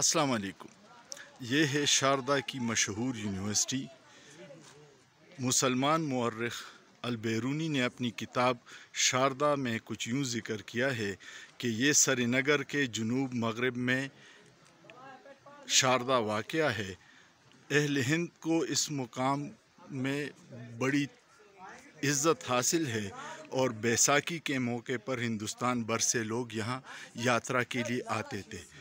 अस्सलाम वालेकुम ये है शारदा की मशहूर यूनिवर्सिटी मुसलमान मर्रख अलबैरूनी ने अपनी किताब शारदा में कुछ यूँ ज़िक्र किया है कि ये श्रीनगर के जनूब मगरब में शारदा वाक़ है अहल हिंद को इस मुकाम में बड़ी इज़्ज़त हासिल है और बैसाखी के मौके पर हिंदुस्तान भर से लोग यहाँ यात्रा के लिए आते थे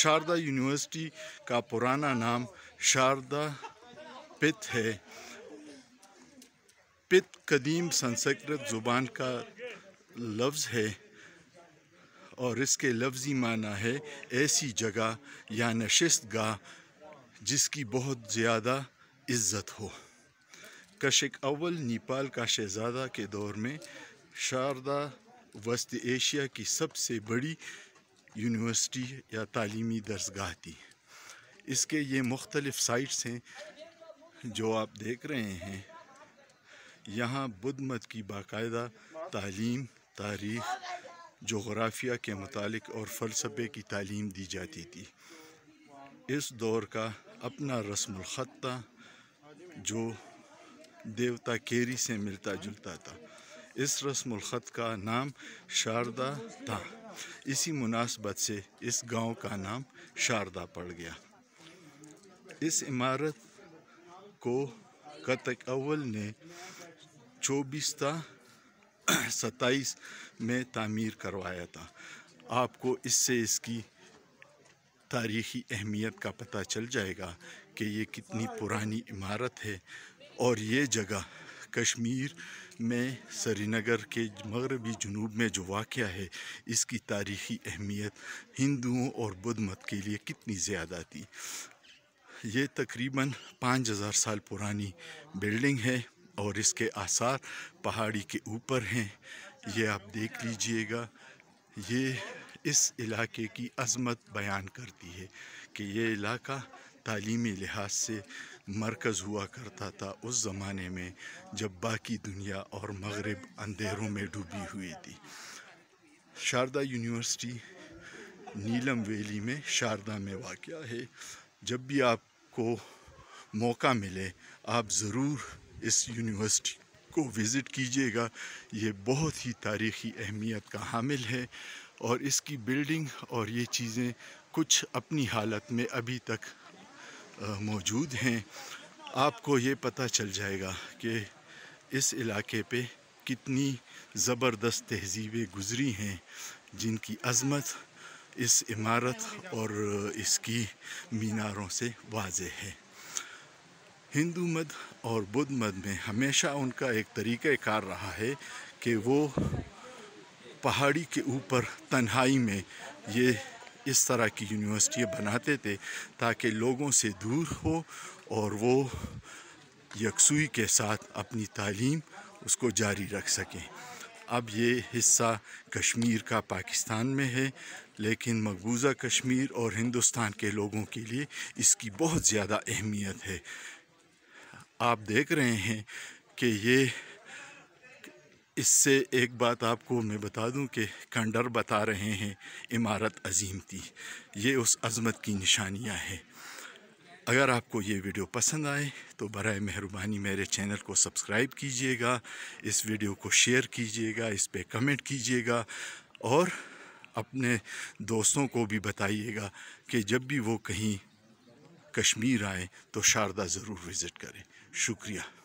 शारदा यूनिवर्सिटी का पुराना नाम शारदा पित है पित कदीम संस्कृत ज़ुबान का लफ्ज़ है और इसके लफ्ज़ी माना है ऐसी जगह या नशस्त गाह जिसकी बहुत ज़्यादा इज्जत हो कशिक अव्वल नेपाल का शहजादा के दौर में शारदा वस्त एशिया की सबसे बड़ी यूनिवर्सिटी या तली दरसगाह थी इसके ये मुख्तलिफ़ साइट्स हैं जो आप देख रहे हैं यहाँ बुद्ध मत की बाकायदा तालीम तारीख़ जोग्राफिया के मतलब और फ़लसफ़े की तालीम दी जाती थी इस दौर का अपना रस्म था जो देवता केरी से मिलता जुलता था इस रस्म ख़त का नाम शारदा था इसी मुनासबत से इस गांव का नाम शारदा पड़ गया इस इमारत को कतक अव्वल ने चौबीसता सत्ताईस में तामीर करवाया था आपको इससे इसकी तारीखी अहमियत का पता चल जाएगा कि ये कितनी पुरानी इमारत है और ये जगह कश्मीर में श्रीनगर के मगरबी जनूब में जो वाक़ है इसकी तारीख़ी अहमियत हिंदुओं और बुद्ध मत के लिए कितनी ज़्यादा थी ये तकरीबन पाँच हज़ार साल पुरानी बिल्डिंग है और इसके आसार पहाड़ी के ऊपर हैं ये आप देख लीजिएगा ये इस इलाके की अजमत बयान करती है कि ये इलाका तालीमी लिहाज से मरकज़ हुआ करता था उस ज़माने में जब बाकी दुनिया और मगरब अंधेरों में डूबी हुई थी शारदा यूनिवर्सिटी नीलम वैली में शारदा में वाक़ है जब भी आपको मौका मिले आप ज़रूर इस यूनिवर्सिटी को विज़िट कीजिएगा ये बहुत ही तारीख़ी अहमियत का हामिल है और इसकी बिल्डिंग और ये चीज़ें कुछ अपनी हालत में अभी तक मौजूद हैं आपको ये पता चल जाएगा कि इस इलाके पे कितनी ज़बरदस्त तहजीबें गुज़री हैं जिनकी अजमत इस इमारत और इसकी मीनारों से वाज है हिंदू मत और बुद्ध मत में हमेशा उनका एक कार रहा है कि वो पहाड़ी के ऊपर तन्हाई में ये इस तरह की यूनिवर्सिटियाँ बनाते थे ताकि लोगों से दूर हो और वो यकसुई के साथ अपनी तालीम उसको जारी रख सकें अब ये हिस्सा कश्मीर का पाकिस्तान में है लेकिन मकबूजा कश्मीर और हिंदुस्तान के लोगों के लिए इसकी बहुत ज़्यादा अहमियत है आप देख रहे हैं कि ये इससे एक बात आपको मैं बता दूं कि कंडर बता रहे हैं इमारत अजीम थी ये उस अजमत की निशानियां हैं अगर आपको ये वीडियो पसंद आए तो बर मेहरबानी मेरे चैनल को सब्सक्राइब कीजिएगा इस वीडियो को शेयर कीजिएगा इस पर कमेंट कीजिएगा और अपने दोस्तों को भी बताइएगा कि जब भी वो कहीं कश्मीर आए तो शारदा ज़रूर विज़िट करें शुक्रिया